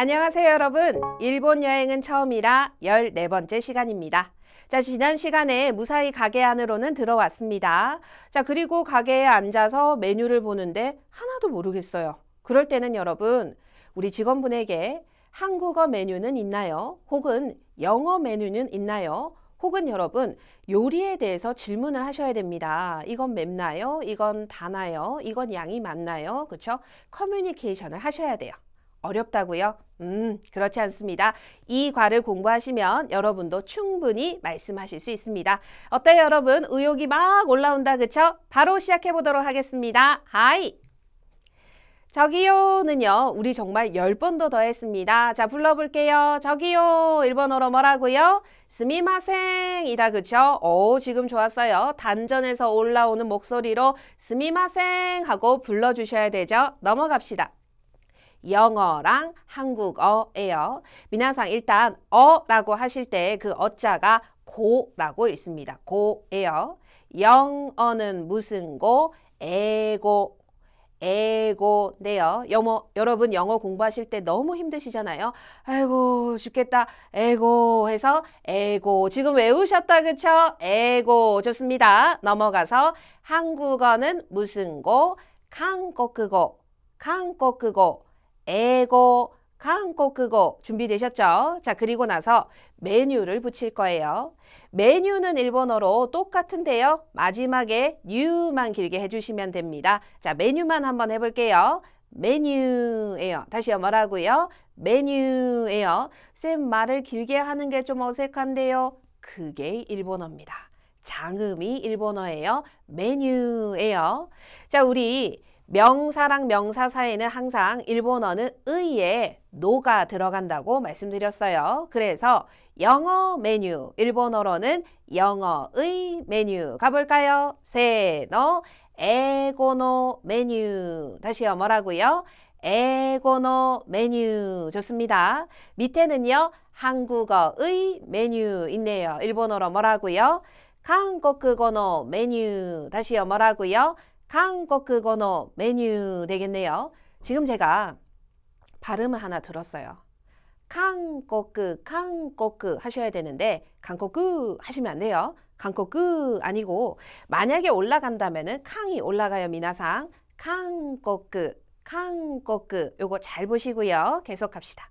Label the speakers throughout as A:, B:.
A: 안녕하세요 여러분 일본 여행은 처음이라 14번째 시간입니다 자 지난 시간에 무사히 가게 안으로는 들어왔습니다 자 그리고 가게에 앉아서 메뉴를 보는데 하나도 모르겠어요 그럴 때는 여러분 우리 직원분에게 한국어 메뉴는 있나요 혹은 영어 메뉴는 있나요 혹은 여러분 요리에 대해서 질문을 하셔야 됩니다. 이건 맵나요? 이건 다나요? 이건 양이 많나요? 그쵸 커뮤니케이션을 하셔야 돼요. 어렵다고요? 음, 그렇지 않습니다. 이 과를 공부하시면 여러분도 충분히 말씀하실 수 있습니다. 어때요, 여러분? 의욕이 막 올라온다, 그쵸? 바로 시작해 보도록 하겠습니다. 하이! 저기요는요, 우리 정말 열번도 더 했습니다. 자, 불러볼게요. 저기요, 일본어로 뭐라고요? 스미마생이다, 그쵸? 오, 지금 좋았어요. 단전에서 올라오는 목소리로 스미마생 하고 불러주셔야 되죠? 넘어갑시다. 영어랑 한국어예요. 미나상 일단 어라고 하실 때 그 어자가 고라고 있습니다. 고예요. 영어는 무슨 고? 에고 에고인데요. 영어, 여러분 영어 공부하실 때 너무 힘드시잖아요. 아이고 죽겠다. 에고 해서 에고 지금 외우셨다 그쵸? 에고 좋습니다. 넘어가서 한국어는 무슨 고? 한국어 한국어 에고, 한국어 준비되셨죠? 자, 그리고 나서 메뉴를 붙일 거예요. 메뉴는 일본어로 똑같은데요. 마지막에 뉴만 길게 해주시면 됩니다. 자, 메뉴만 한번 해볼게요. 메뉴예요. 다시요. 뭐라고요? 메뉴예요. 쌤 말을 길게 하는 게 좀 어색한데요. 그게 일본어입니다. 장음이 일본어예요. 메뉴예요. 자, 우리 명사랑 명사 사이에는 항상 일본어는 의에 노가 들어간다고 말씀드렸어요. 그래서 영어 메뉴, 일본어로는 영어의 메뉴 가볼까요? 세노 에고노 메뉴 다시요 뭐라고요? 에고노 메뉴 좋습니다. 밑에는요 한국어의 메뉴 있네요. 일본어로 뭐라고요? 한국어의 메뉴 다시요 뭐라고요? 한국어너 메뉴 되겠네요. 지금 제가 발음을 하나 들었어요. 한국, 한국 하셔야 되는데 한국 하시면 안 돼요. 한국 아니고 만약에 올라간다면은 캉이 올라가요. 미나상 한국, 한국 요거 잘 보시고요. 계속합시다.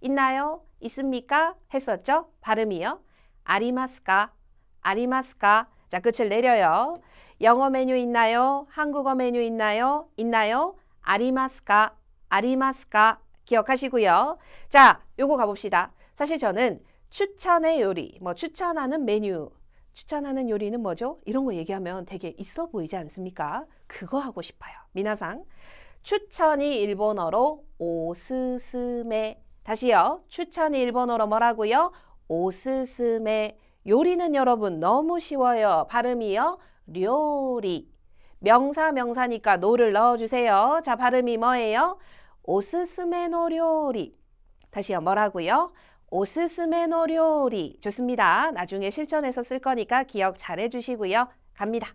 A: 있나요? 있습니까? 했었죠? 발음이요. 아리마스까? 아리마스까? 자, 끝을 내려요. 영어 메뉴 있나요? 한국어 메뉴 있나요? 있나요? 아리마스카, 아리마스카 기억하시고요. 자, 요거 가봅시다. 사실 저는 추천의 요리, 뭐 추천하는 메뉴, 추천하는 요리는 뭐죠? 이런 거 얘기하면 되게 있어 보이지 않습니까? 그거 하고 싶어요. 미나상. 추천이 일본어로 오스스메. 다시요. 추천이 일본어로 뭐라고요? 오스스메. 요리는 여러분 너무 쉬워요. 발음이요. 요리. 명사 명사니까 노를 넣어주세요. 자, 발음이 뭐예요? 오스스메노 요리. 다시요. 뭐라고요? 오스스메노 요리. 좋습니다. 나중에 실전에서 쓸 거니까 기억 잘 해주시고요. 갑니다.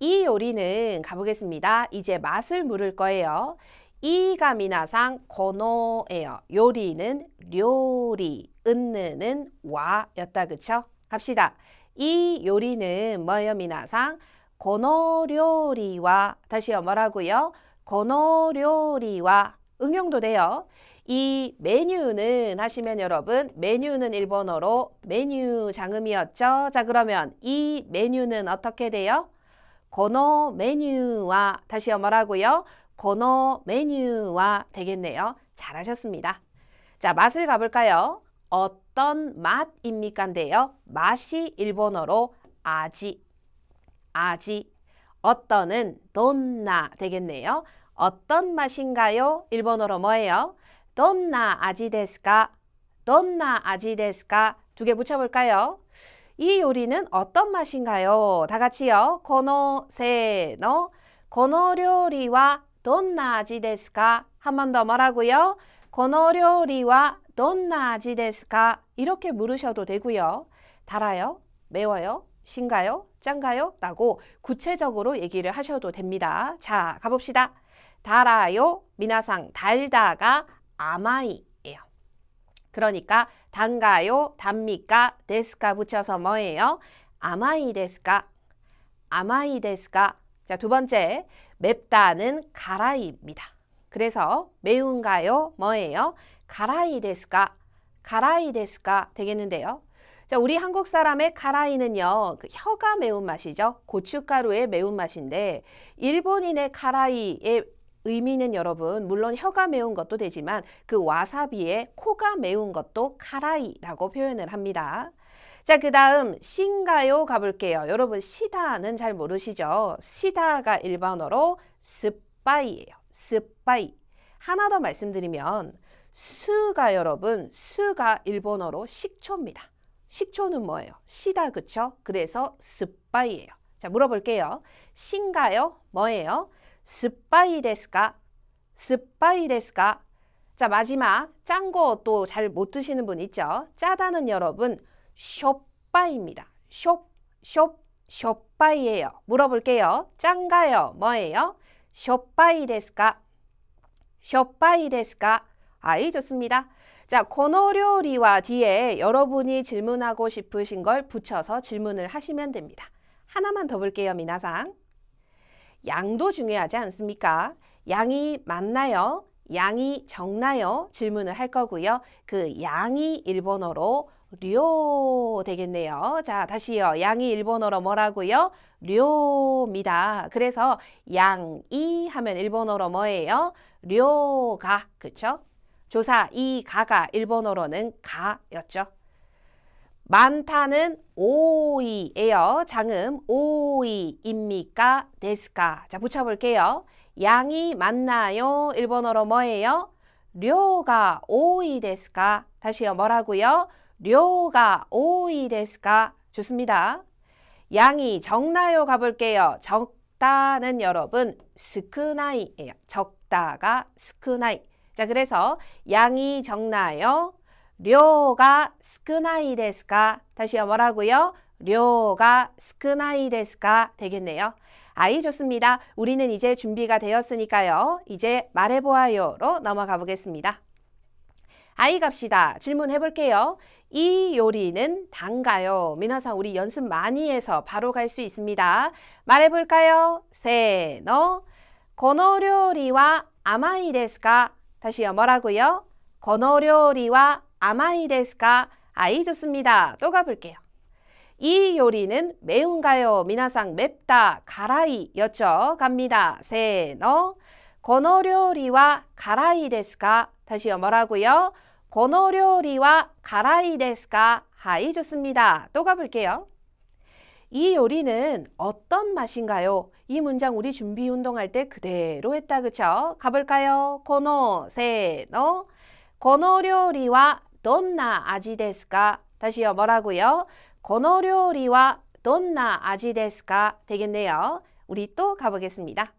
A: 이 요리는 가보겠습니다. 이제 맛을 물을 거예요. 이가미나상 고노예요. 요리는 요리, 은느는 와였다 그쵸? 갑시다. 이 요리는 뭐예요 미나상? 고노요리와 다시요 뭐라고요? 고노요리와 응용도 돼요. 이 메뉴는 하시면 여러분 메뉴는 일본어로 메뉴 장음이었죠. 자 그러면 이 메뉴는 어떻게 돼요? 고노 메뉴와 다시요 뭐라고요? 고노 메뉴와 되겠네요. 잘하셨습니다. 자 맛을 가볼까요? 어떤 맛입니까인데요. 맛이 일본어로 아지, 아지. 어떤은 돈나 되겠네요. 어떤 맛인가요? 일본어로 뭐예요? 돈나 아지 데스까? 돈나 아지 데스까? 두개 붙여볼까요? 이 요리는 어떤 맛인가요? 다 같이요. 고노 세노 고노 요리와 돈나 아지 데스까? 한번더 뭐라고요? 고노 요리와 넌나 아지 데스카? 이렇게 물으셔도 되고요. 달아요? 매워요? 신가요? 짠가요? 라고 구체적으로 얘기를 하셔도 됩니다. 자, 가봅시다. 달아요, 미나상 달다가 아마이예요. 그러니까 단가요, 단미까, 데스카 붙여서 뭐예요? 아마이 데스카 아마이 데스카 자, 두 번째 맵다는 가라입니다. 그래서 매운가요, 뭐예요? 가라이 데스까 가라이 데스까 되겠는데요. 자, 우리 한국 사람의 가라이는요, 그 혀가 매운맛이죠. 고춧가루의 매운맛인데, 일본인의 가라이의 의미는 여러분, 물론 혀가 매운 것도 되지만, 그 와사비의 코가 매운 것도 가라이라고 표현을 합니다. 자, 그 다음, 신가요 가볼게요. 여러분, 시다는 잘 모르시죠? 시다가 일반어로 스파이예요. 스파이. 하나 더 말씀드리면, 수가 여러분 수가 일본어로 식초입니다. 식초는 뭐예요? 시다 그쵸? 그래서 스빠이예요. 자 물어볼게요. 신가요? 뭐예요? 스빠이 데스까? 스빠이 데스까? 자 마지막 짠거또잘 못 드시는 분 있죠? 짜다는 여러분 쇼빠입니다. 쇼, 쇼, 쇼빠이예요. 물어볼게요. 짠가요? 뭐예요? 쇼빠이 데스까? 쇼빠이 데스까? 아이 좋습니다. 자, 고노요리와 뒤에 여러분이 질문하고 싶으신 걸 붙여서 질문을 하시면 됩니다. 하나만 더 볼게요, 미나상. 양도 중요하지 않습니까? 양이 맞나요? 양이 적나요? 질문을 할 거고요. 그 양이 일본어로 료 되겠네요. 자, 다시요. 양이 일본어로 뭐라고요? 료입니다. 그래서 양이 하면 일본어로 뭐예요? 료가. 그쵸? 조사 이 가가 일본어로는 가였죠. 많다는 오이예요. 장음 오이입니까? 데스까? 자 붙여볼게요. 양이 많나요? 일본어로 뭐예요? 료가 오이 데스까? 다시요 뭐라고요? 료가 오이 데스까? 좋습니다. 양이 적나요? 가볼게요. 적다는 여러분 스크나이예요. 적다가 스크나이. 자, 그래서 양이 적나요? 료가 스크나이 데스까? 다시 뭐라고요? 료가 스크나이 데스까? 되겠네요. 아이 좋습니다. 우리는 이제 준비가 되었으니까요. 이제 말해보아요로 넘어가 보겠습니다. 아이 갑시다. 질문해 볼게요. 이 요리는 단가요? 민나상 우리 연습 많이 해서 바로 갈 수 있습니다. 말해 볼까요? 세 너. 고노 요리와 아마이 데스까? 다시요 뭐라고요? 건어요리와 아마이데스가 아이 좋습니다. 또 가볼게요. 이 요리는 매운가요? 미나상 맵다 가라이 여쭤 갑니다. 세너 건어요리와 가라이 데스가 다시 뭐라고요? 건어요리와 가라이 데스가 아이 좋습니다. 또 가볼게요. 이 요리는 어떤 맛인가요? 이 문장 우리 준비 운동할 때 그대로 했다 그쵸? 가볼까요? 코노 세노 코노 요리와 돈나 아지 데스까? 다시요 뭐라고요? 코노 요리와 돈나 아지 데스까? 되겠네요. 우리 또 가보겠습니다.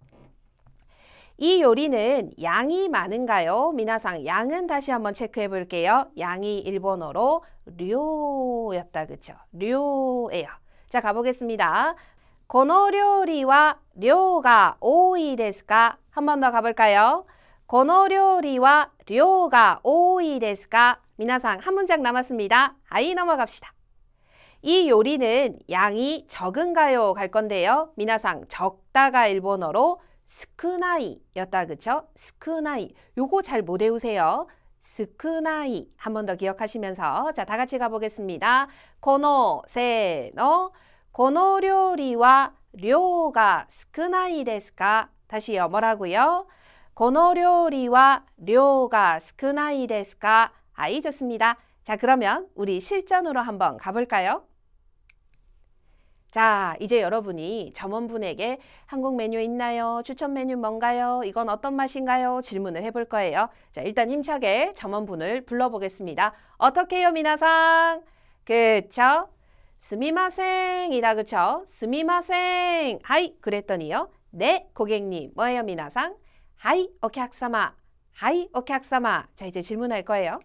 A: 이 요리는 양이 많은가요? 미나상 양은 다시 한번 체크해 볼게요. 양이 일본어로 료였다 그쵸? 료예요. 자, 가보겠습니다. この料理は量が多いですか?한번 더 가볼까요? この料理は量が多いですか? 미나상 한 문장 남았습니다. 아이 넘어갑시다. 이 요리는 양이 적은가요? 갈 건데요. 미나상 적다가 일본어로 스쿠나이였다 그쵸? 스쿠나이 요거 잘 못 외우세요. 스쿠나이 한번 더 기억하시면서 자, 다 같이 가보겠습니다. 코노 세노 코노 요리와 료가 스쿠나이 데스까? 다시요. 뭐라고요? 코노 요리와 료가 스쿠나이 데스까? 아이 좋습니다. 자, 그러면 우리 실전으로 한번 가볼까요? 자, 이제 여러분이 점원분에게 한국 메뉴 있나요? 추천 메뉴 뭔가요? 이건 어떤 맛인가요? 질문을 해볼 거예요. 자, 일단 힘차게 점원분을 불러보겠습니다. 어떻게요, 미나상? 그쵸? 스미마생이다, 그쵸? 스미마생. 하이, 그랬더니요. 네, 고객님. 뭐예요, 미나상? 하이, 오케 학사마. 하이, 오케 학사마. 자, 이제 질문할 거예요.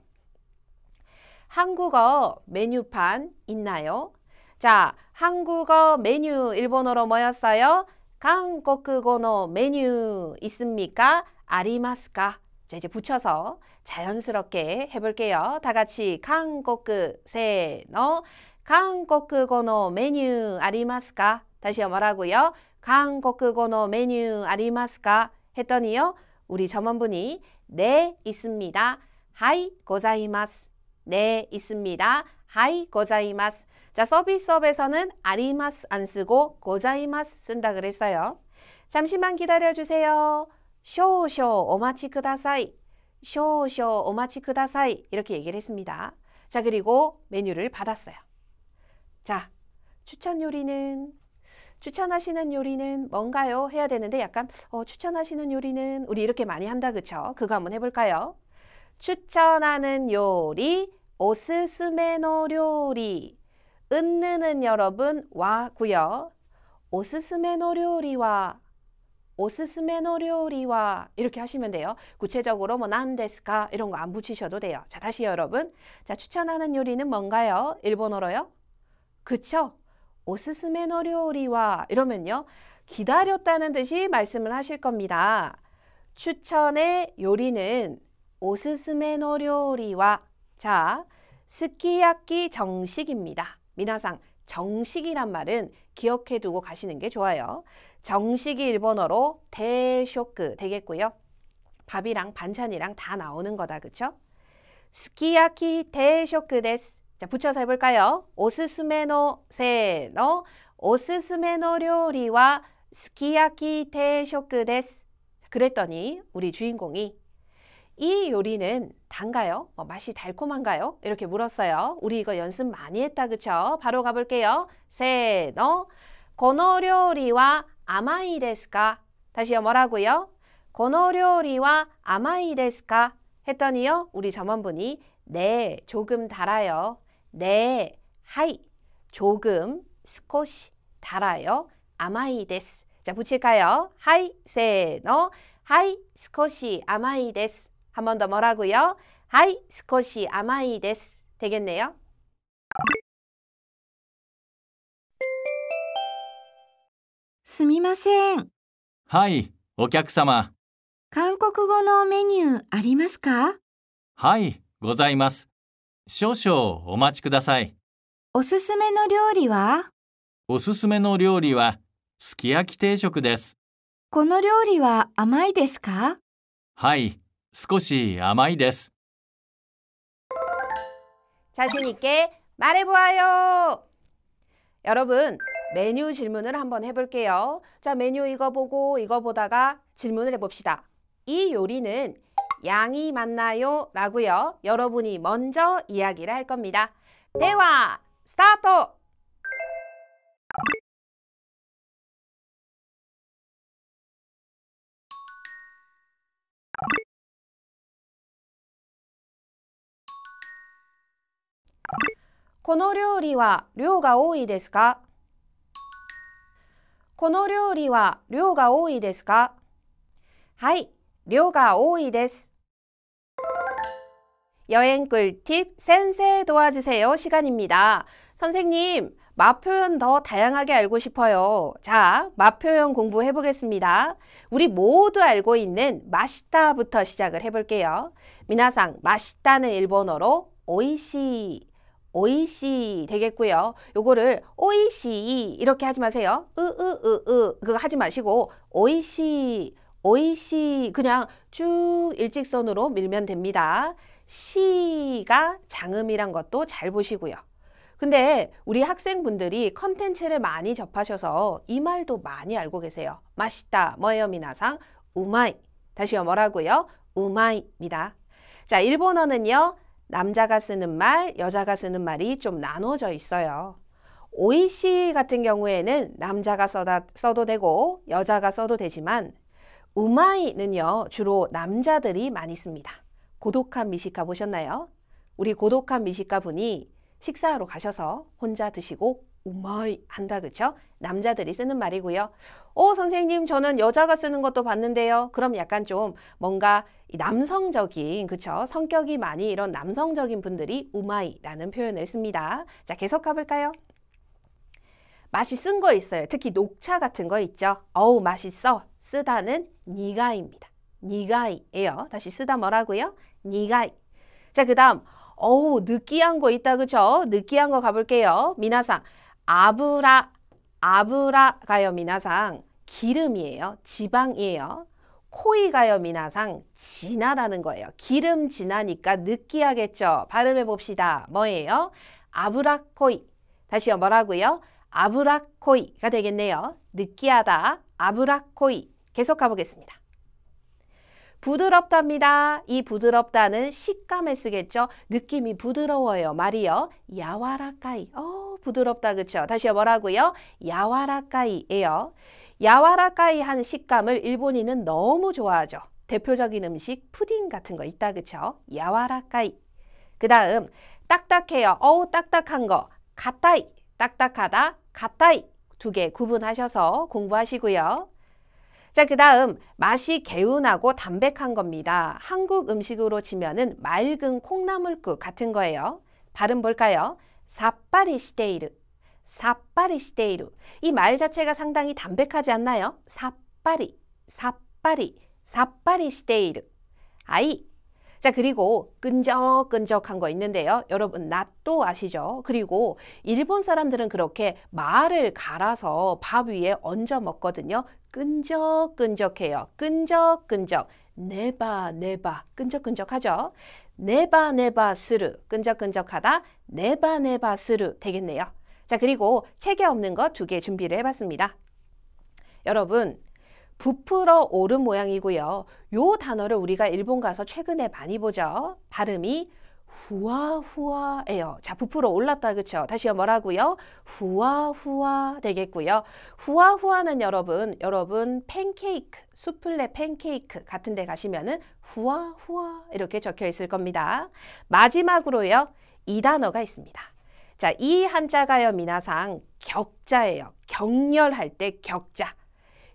A: 한국어 메뉴판 있나요? 자, 한국어 메뉴 일본어로 뭐였어요? 한국어 메뉴 있습니까? 아리마스까? 자, 이제 붙여서 자연스럽게 해볼게요. 다 같이 한국 세노 한국어 메뉴 아리마스까? 다시요 뭐라고요? 한국어 메뉴 아리마스까? 했더니요. 우리 점원분이 네 있습니다. 하이 고자이마스. 네 있습니다. 하이 고자이마스. 자, 서비스업에서는 아리마스 안 쓰고 고자이마스 쓴다 그랬어요. 잠시만 기다려 주세요. 쇼쇼 오마치 쿠다사이. 쇼쇼 오마치 쿠다사이. 이렇게 얘기를 했습니다. 자, 그리고 메뉴를 받았어요. 자, 추천 요리는 추천하시는 요리는 뭔가요? 해야 되는데 약간 어, 추천하시는 요리는 우리 이렇게 많이 한다 그쵸? 그거 한번 해볼까요? 추천하는 요리 오스스메노 요리 은느는 여러분 와구요 오스스메노 요리와 오스스메노 요리와 이렇게 하시면 돼요. 구체적으로 뭐 난데스카 이런 거 안 붙이셔도 돼요. 자 다시 여러분. 자 추천하는 요리는 뭔가요? 일본어로요? 그쵸? 오스스메노 요리와 이러면요. 기다렸다는 듯이 말씀을 하실 겁니다. 추천의 요리는 오스스메노 요리와 자 스키야키 정식입니다. 미나상 정식이란 말은 기억해 두고 가시는 게 좋아요. 정식이 일본어로 대쇼크 되겠고요. 밥이랑 반찬이랑 다 나오는 거다 그쵸? 스키야키 대쇼크 데스 자 붙여서 해볼까요? 오스스메노 세노 오스스메노 요리와 스키야키 대쇼크 데스 그랬더니 우리 주인공이 이 요리는 단가요? 어, 맛이 달콤한가요? 이렇게 물었어요. 우리 이거 연습 많이 했다 그쵸? 바로 가볼게요. 세 너. 고노 요리와 아마이 데스까? 다시요 뭐라고요? 고노 요리와 아마이 데스까? 했더니요 우리 점원분이 네 조금 달아요. 네 하이 조금 스코시 달아요. 아마이 데스 자 붙일까요? 하이 세노 하이 스코시 아마이 데스 한번더뭐라고요하이스코시아마이데스되겠네요みません。はい、お客様韓国語のメニューありますかはい、ございます少々お待ちください。おすすめの料理はおすすめの料理は、すき焼き定食です。この料理は甘いですかはい、少し甘いです。 자신 있게 말해보아요. 여러분 메뉴 질문을 한번 해볼게요. 자 메뉴 이거 보고 이거 보다가 질문을 해봅시다. 이 요리는 양이 맞나요? 라고요. 여러분이 먼저 이야기를 할 겁니다. 대화 스타트! この料理は量が多いですかこの料理は量が多いですかはい、量が多いです。 여행 꿀팁 센세 도와주세요 시간입니다. 선생님, 맛 표현 더 다양하게 알고 싶어요. 자, 맛 표현 공부해 보겠습니다. 우리 모두 알고 있는 맛있다부터 시작을 해 볼게요. 미나상, 맛있다는 일본어로 오이시 오이시 되겠고요. 요거를 오이시 이렇게 하지 마세요. 으으으으 그거 하지 마시고 오이시 오이시 그냥 쭉 일직선으로 밀면 됩니다. 시가 장음이란 것도 잘 보시고요. 근데 우리 학생분들이 컨텐츠를 많이 접하셔서 이 말도 많이 알고 계세요. 맛있다 뭐예요 미나상 우마이 다시요 뭐라고요? 우마이입니다. 자 일본어는요 남자가 쓰는 말, 여자가 쓰는 말이 좀 나눠져 있어요. 오이씨 같은 경우에는 남자가 써다, 써도 되고 여자가 써도 되지만 우마이는요 주로 남자들이 많이 씁니다. 고독한 미식가 보셨나요? 우리 고독한 미식가 분이 식사하러 가셔서 혼자 드시고 우마이 한다 그쵸? 남자들이 쓰는 말이고요. 오 선생님 저는 여자가 쓰는 것도 봤는데요. 그럼 약간 좀 뭔가 남성적인 그쵸? 성격이 많이 이런 남성적인 분들이 우마이라는 표현을 씁니다. 자 계속 가볼까요? 맛이 쓴 거 있어요. 특히 녹차 같은 거 있죠. 어우 맛있어 쓰다는 니가입니다. 니가이예요. 다시 쓰다 뭐라고요? 니가이. 자그 다음 어우 느끼한 거 있다 그쵸? 느끼한 거 가볼게요. 미나상 아브라 아브라가요 미나상 기름이에요. 지방이에요. 코이가요 미나상 진하다는 거예요. 기름 진하니까 느끼하겠죠. 발음해 봅시다. 뭐예요? 아브라코이. 다시요. 뭐라고요? 아브라코이가 되겠네요. 느끼하다. 아브라코이. 계속 가보겠습니다. 부드럽답니다. 이 부드럽다는 식감에 쓰겠죠. 느낌이 부드러워요. 말이요. 야와라까이 어, 부드럽다 그쵸? 다시 뭐라고요? 야와라까이예요야와라까이한 식감을 일본인은 너무 좋아하죠. 대표적인 음식 푸딩 같은 거 있다 그쵸? 야와라까이그 다음 딱딱해요. 어우 딱딱한 거. 가타이. 딱딱하다. 가타이. 두 개 구분하셔서 공부하시고요. 자, 그 다음 맛이 개운하고 담백한 겁니다. 한국 음식으로 치면은 맑은 콩나물국 같은 거예요. 발음 볼까요? 사파리 시테이르, 사파리 시테이르. 이말 자체가 상당히 담백하지 않나요? 사파리사파리사파리 시테이르. 아이. 자, 그리고 끈적끈적한 거 있는데요. 여러분, 낫또 아시죠? 그리고 일본 사람들은 그렇게 말을 갈아서 밥 위에 얹어 먹거든요. 끈적끈적해요. 끈적끈적. 네바 네바 끈적끈적하죠. 네바 네바 스르 끈적끈적하다. 네바 네바 스르 되겠네요. 자 그리고 책에 없는 거두개 준비를 해봤습니다. 여러분 부풀어 오른 모양이고요. 요 단어를 우리가 일본 가서 최근에 많이 보죠. 발음이 후아후아예요. 자, 부풀어 올랐다. 그렇죠? 다시요. 뭐라고요? 후아후아 되겠고요. 후아후아는 여러분, 여러분 팬케이크, 수플레 팬케이크 같은 데 가시면은 후아후아 이렇게 적혀 있을 겁니다. 마지막으로요. 이 단어가 있습니다. 자, 이 한자가요. 미나상 격자예요. 격렬할 때 격자.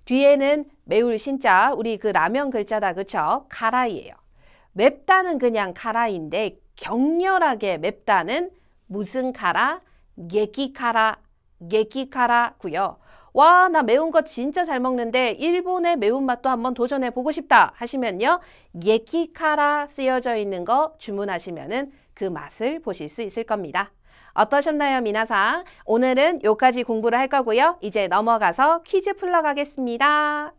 A: 뒤에는 매울 신자, 우리 그 라면 글자다. 그렇죠? 가라이예요. 맵다는 그냥 가라인데 격렬하게 맵다는 무슨 가라? 예키카라예키카라고요 와, 나 매운 거 진짜 잘 먹는데 일본의 매운맛도 한번 도전해 보고 싶다 하시면요. 예키카라 쓰여져 있는 거주문하시면그 맛을 보실 수 있을 겁니다. 어떠셨나요, 미나사 오늘은 여기까지 공부를 할 거고요. 이제 넘어가서 퀴즈 풀러 가겠습니다.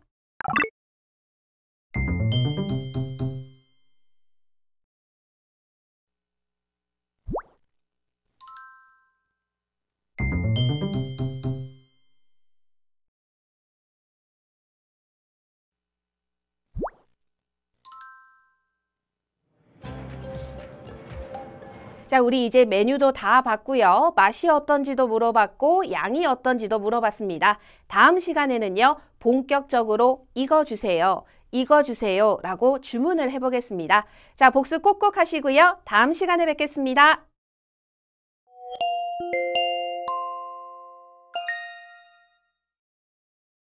A: 자, 우리 이제 메뉴도 다 봤고요. 맛이 어떤지도 물어봤고 양이 어떤지도 물어봤습니다. 다음 시간에는요. 본격적으로 익어주세요. 익어주세요 라고 주문을 해보겠습니다. 자, 복습 꼭꼭 하시고요. 다음 시간에 뵙겠습니다.